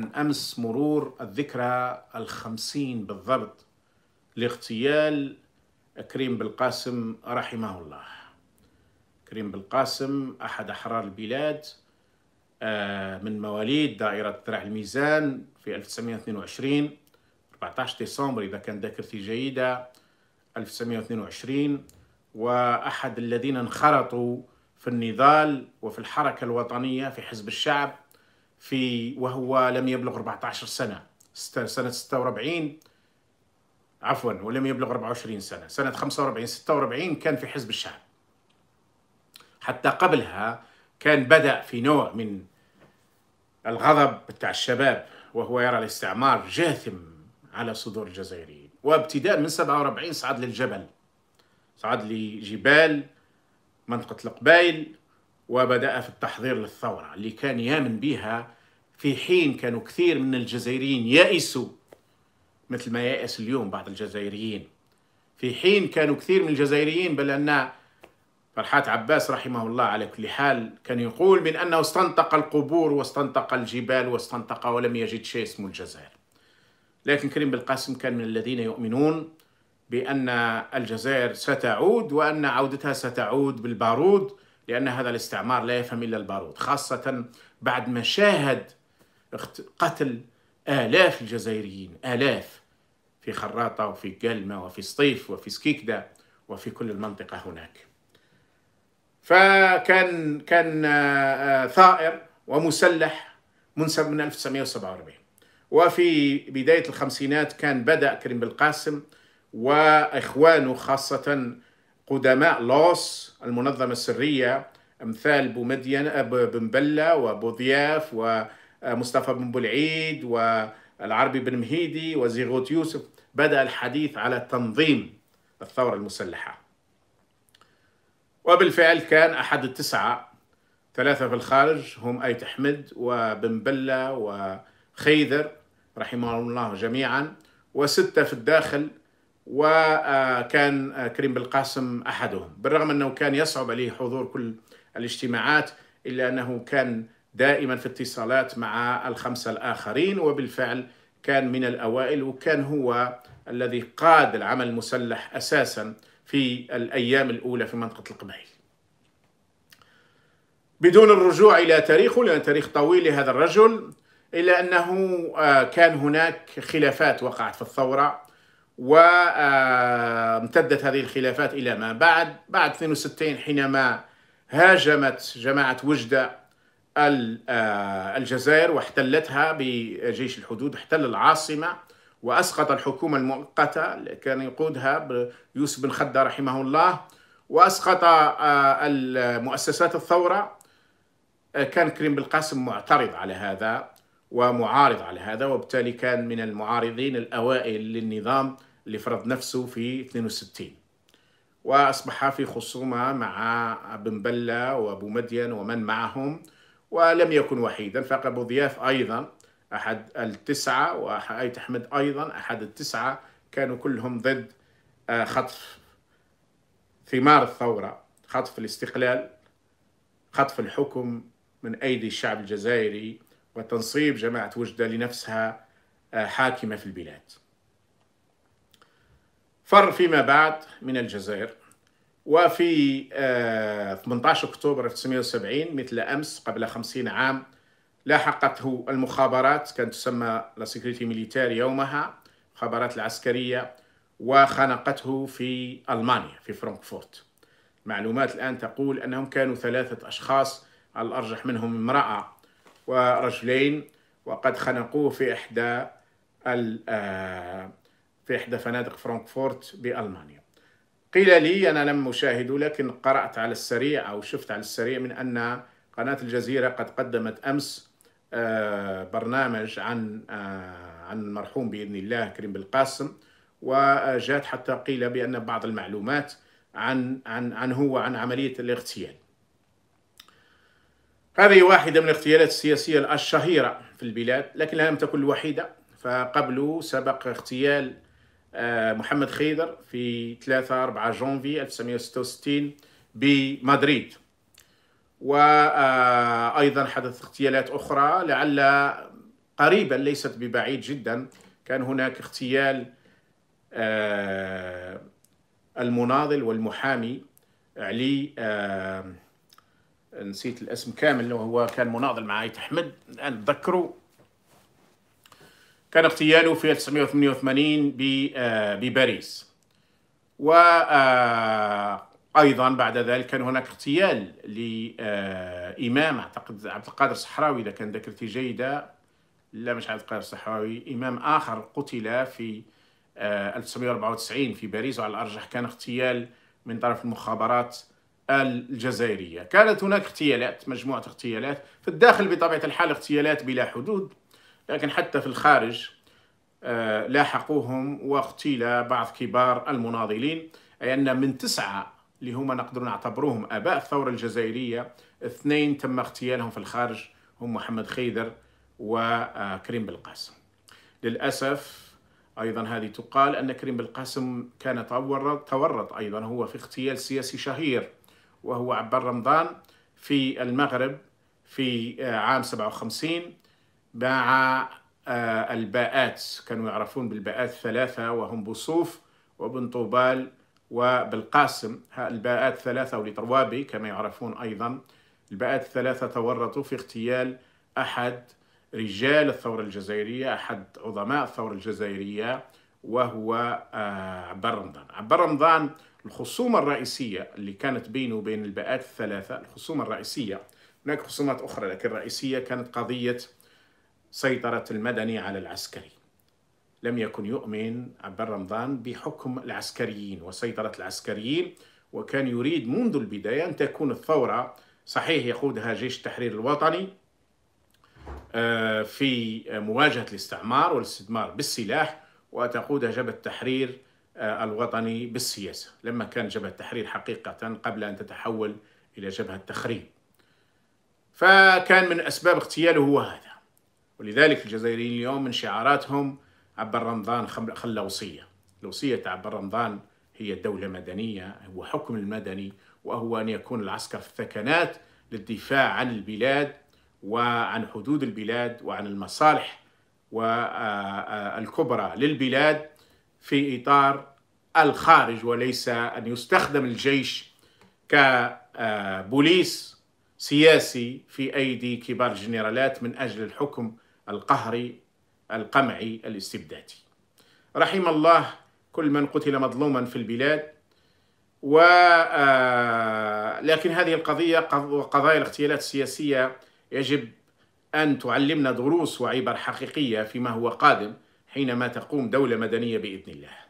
كان أمس مرور الذكرى الخمسين بالضبط لاغتيال كريم بالقاسم رحمه الله كريم بالقاسم أحد أحرار البلاد آه، من مواليد دائرة ذراع الميزان في 1922 14 ديسمبر إذا كان ذاكرتي جيدة 1922 وأحد الذين انخرطوا في النضال وفي الحركة الوطنية في حزب الشعب في وهو لم يبلغ 14 سنة سنة 46 عفوا ولم يبلغ 24 سنة سنة 45 46 كان في حزب الشعب حتى قبلها كان بدأ في نوع من الغضب بتاع الشباب وهو يرى الاستعمار جاثم على صدور الجزائريين وابتداء من 47 صعد للجبل صعد لجبال منطقة القبائل وبدأ في التحضير للثورة اللي كان يامن بها في حين كانوا كثير من الجزائريين يائسوا مثل ما يائس اليوم بعض الجزائريين في حين كانوا كثير من الجزائريين بل أن فرحات عباس رحمه الله على كل حال كان يقول من أنه استنطق القبور واستنطق الجبال واستنطق ولم يجد شيء اسمه الجزائر لكن كريم بالقاسم كان من الذين يؤمنون بأن الجزائر ستعود وأن عودتها ستعود بالبارود لأن هذا الاستعمار لا يفهم إلا البارود خاصة بعد ما شاهد قتل آلاف الجزائريين آلاف في خراطة وفي قلمة وفي سطيف وفي سكيكدا وفي كل المنطقة هناك فكان كان آه، آه، ثائر ومسلح منسب من 1947 وفي بداية الخمسينات كان بدأ كريم بالقاسم وإخوانه خاصة قدماء لوس المنظمة السرية أمثال بومدين بن بلة وبوضياف ومصطفى بن بلعيد والعربي بن مهيدي وزيغوت يوسف بدأ الحديث على تنظيم الثورة المسلحة وبالفعل كان أحد التسعة ثلاثة في الخارج هم أيت أحمد وبن بلة وخيذر رحمهم الله جميعا وستة في الداخل وكان كريم بالقاسم احدهم بالرغم انه كان يصعب عليه حضور كل الاجتماعات الا انه كان دائما في اتصالات مع الخمسه الاخرين وبالفعل كان من الاوائل وكان هو الذي قاد العمل المسلح اساسا في الايام الاولى في منطقه القبائل. بدون الرجوع الى تاريخه لان تاريخ طويل لهذا الرجل الا انه آه، كان هناك خلافات وقعت في الثوره وامتدت آه، هذه الخلافات إلى ما بعد بعد 62 حينما هاجمت جماعة وجدة آه، الجزائر واحتلتها بجيش الحدود احتل العاصمة وأسقط الحكومة المؤقتة اللي كان يقودها يوسف بن خدة رحمه الله وأسقط آه، المؤسسات الثورة كان كريم بالقاسم معترض على هذا ومعارض على هذا وبالتالي كان من المعارضين الأوائل للنظام اللي فرض نفسه في 62 وأصبح في خصومة مع بن بلة وأبو مدين ومن معهم ولم يكن وحيدا فأبو ضياف أيضا أحد التسعة وآية أحمد أيضا أحد التسعة كانوا كلهم ضد آه، خطف ثمار الثورة خطف الاستقلال خطف الحكم من أيدي الشعب الجزائري وتنصيب جماعة وجدة لنفسها آه، حاكمة في البلاد فر فيما بعد من الجزائر وفي 18 آه، أكتوبر 1970 مثل أمس قبل 50 عام لاحقته المخابرات كانت تسمى لسيكريتي سيكريتي ميليتير يومها المخابرات العسكرية وخنقته في ألمانيا في فرانكفورت معلومات الآن تقول أنهم كانوا ثلاثة أشخاص على الأرجح منهم امرأة ورجلين وقد خنقوه في إحدى آه، في إحدى فنادق فرانكفورت بألمانيا قيل لي أنا لم أشاهد لكن قرأت على السريع أو شفت على السريع من أن قناة الجزيرة قد قدمت أمس آه، برنامج عن آه، عن المرحوم بإذن الله كريم بالقاسم وجاءت حتى قيل بأن بعض المعلومات عن عن عنه وعن عملية الاغتيال هذه واحدة من الاغتيالات السياسية الشهيرة في البلاد لكنها لم تكن الوحيدة فقبل سبق اغتيال آه، محمد خيدر في 3 4 جونفي 1966 بمدريد وأيضا حدثت اغتيالات أخرى لعل قريبا ليست ببعيد جدا كان هناك اغتيال آه، المناضل والمحامي علي آه، نسيت الاسم كامل وهو كان مناضل مع ايت احمد الان تذكروا كان اغتياله في 1988 آه، بباريس وأيضا آه، بعد ذلك كان هناك اغتيال لإمام آه، أعتقد عبد القادر الصحراوي إذا كان ذاكرتي جيدة لا مش عبد القادر الصحراوي إمام آخر قتل في 1994 في باريس وعلى الأرجح كان اغتيال من طرف المخابرات الجزائرية كانت هناك اغتيالات مجموعة اغتيالات في الداخل بطبيعة الحال اغتيالات بلا حدود لكن حتى في الخارج آه، لاحقوهم واغتيل بعض كبار المناضلين أي أن من تسعة اللي هما نقدر نعتبروهم آباء الثورة الجزائرية اثنين تم اغتيالهم في الخارج هم محمد خيدر وكريم آه، بالقاسم للأسف أيضا هذه تقال أن كريم بالقاسم كان تورط تورط أيضا هو في اغتيال سياسي شهير وهو عبر رمضان في المغرب في آه، عام 57 باع آه، الباءات كانوا يعرفون بالباءات ثلاثة وهم بوصوف وابن طوبال وبالقاسم الباءات ثلاثة ولطروابي كما يعرفون أيضا الباءات الثلاثة تورطوا في اغتيال أحد رجال الثورة الجزائرية أحد عظماء الثورة الجزائرية وهو آه، عبر رمضان عبر رمضان الخصومة الرئيسية اللي كانت بينه وبين الباءات الثلاثة الخصومة الرئيسية هناك خصومات أخرى لكن الرئيسية كانت قضية سيطرة المدني على العسكري لم يكن يؤمن عبد رمضان بحكم العسكريين وسيطرة العسكريين وكان يريد منذ البداية أن تكون الثورة صحيح يقودها جيش التحرير الوطني آه، في مواجهة الاستعمار والاستثمار بالسلاح وتقودها جبهة التحرير آه، الوطني بالسياسة لما كان جبهة التحرير حقيقة قبل أن تتحول إلى جبهة تخريب فكان من أسباب اغتياله هو هذا ولذلك الجزائريين اليوم من شعاراتهم عبر رمضان خلى وصية الوصية عبر رمضان هي دولة مدنية هو حكم المدني وهو أن يكون العسكر في الثكنات للدفاع عن البلاد وعن حدود البلاد وعن المصالح والكبرى للبلاد في إطار الخارج وليس أن يستخدم الجيش كبوليس سياسي في أيدي كبار الجنرالات من أجل الحكم القهري القمعي الاستبدادي رحم الله كل من قتل مظلوما في البلاد و آه، لكن هذه القضية وقضايا الاغتيالات السياسية يجب أن تعلمنا دروس وعبر حقيقية فيما هو قادم حينما تقوم دولة مدنية بإذن الله